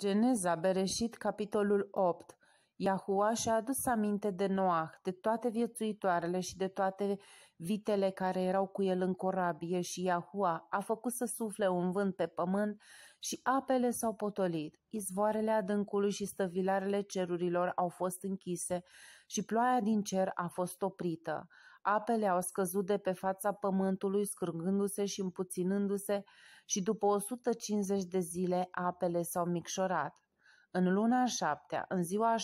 Geneza Bereșit capitolul 8 Iahua și-a adus aminte de Noah, de toate viețuitoarele și de toate vitele care erau cu el în corabie și Iahua a făcut să sufle un vânt pe pământ și apele s-au potolit. Izvoarele adâncului și stăvilarele cerurilor au fost închise și ploaia din cer a fost oprită. Apele au scăzut de pe fața pământului, scârgându-se și împuținându-se și după 150 de zile apele s-au micșorat. În luna a șaptea, în ziua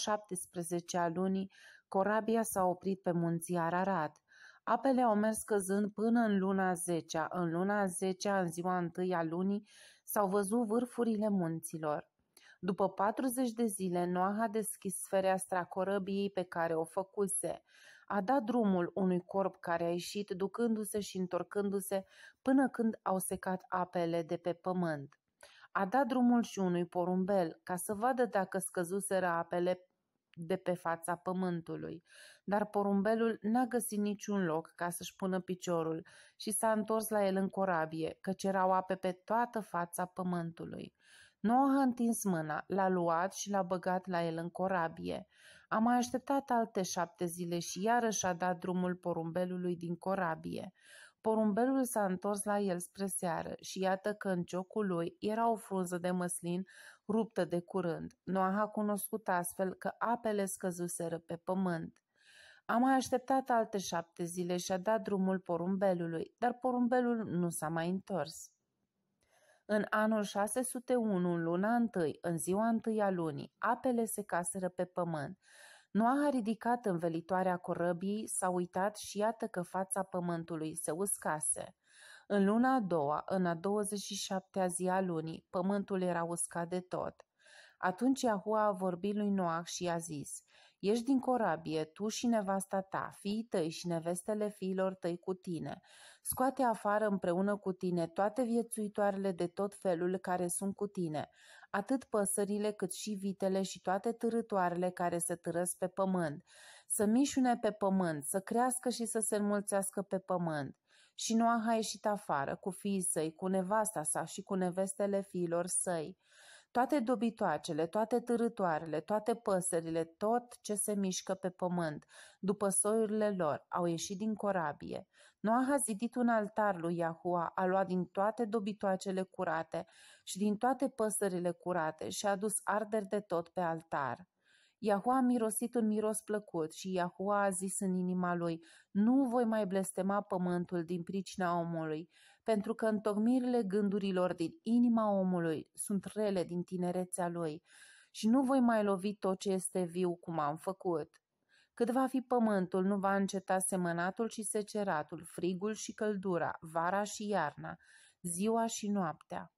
a lunii, corabia s-a oprit pe munții Ararat. Apele au mers căzând până în luna a zecea. În luna a zecea, în ziua întâi a lunii, s-au văzut vârfurile munților. După 40 de zile, Noah a deschis fereastra corăbiei pe care o făcuse. A dat drumul unui corp care a ieșit, ducându-se și întorcându-se până când au secat apele de pe pământ. A dat drumul și unui porumbel, ca să vadă dacă scăzuseră apele de pe fața pământului, dar porumbelul n-a găsit niciun loc ca să-și pună piciorul și s-a întors la el în corabie, căci erau ape pe toată fața pământului. Noah a întins mâna, l-a luat și l-a băgat la el în corabie. A mai așteptat alte șapte zile și iarăși a dat drumul porumbelului din corabie. Porumbelul s-a întors la el spre seară și iată că în ciocul lui era o frunză de măslin ruptă de curând. Noah a cunoscut astfel că apele scăzuseră pe pământ. A mai așteptat alte șapte zile și a dat drumul porumbelului, dar porumbelul nu s-a mai întors. În anul 601, în luna întâi, în ziua întâi a lunii, apele se caseră pe pământ nu a ridicat învelitoarea corăbii, s-a uitat și iată că fața pământului se uscase. În luna a doua, în a 27-a zi a lunii, pământul era uscat de tot. Atunci Iahua a vorbit lui Noach și i-a zis, Ești din corabie, tu și nevasta ta, fii tăi și nevestele fiilor tăi cu tine. Scoate afară împreună cu tine toate viețuitoarele de tot felul care sunt cu tine, atât păsările cât și vitele și toate târătoarele care se târăsc pe pământ, să mișune pe pământ, să crească și să se înmulțească pe pământ. Și Noah a ieșit afară cu fiii săi, cu nevasta sa și cu nevestele fiilor săi toate dobitoacele, toate târătoarele, toate păsările, tot ce se mișcă pe pământ, după soiurile lor, au ieșit din corabie. Noah a zidit un altar lui Iahua, a luat din toate dobitoacele curate și din toate păsările curate și a dus arderi de tot pe altar. Iahua a mirosit un miros plăcut și Iahua a zis în inima lui, nu voi mai blestema pământul din pricina omului, pentru că întocmirile gândurilor din inima omului sunt rele din tinerețea lui și nu voi mai lovi tot ce este viu cum am făcut. Cât va fi pământul, nu va înceta semănatul și seceratul, frigul și căldura, vara și iarna, ziua și noaptea.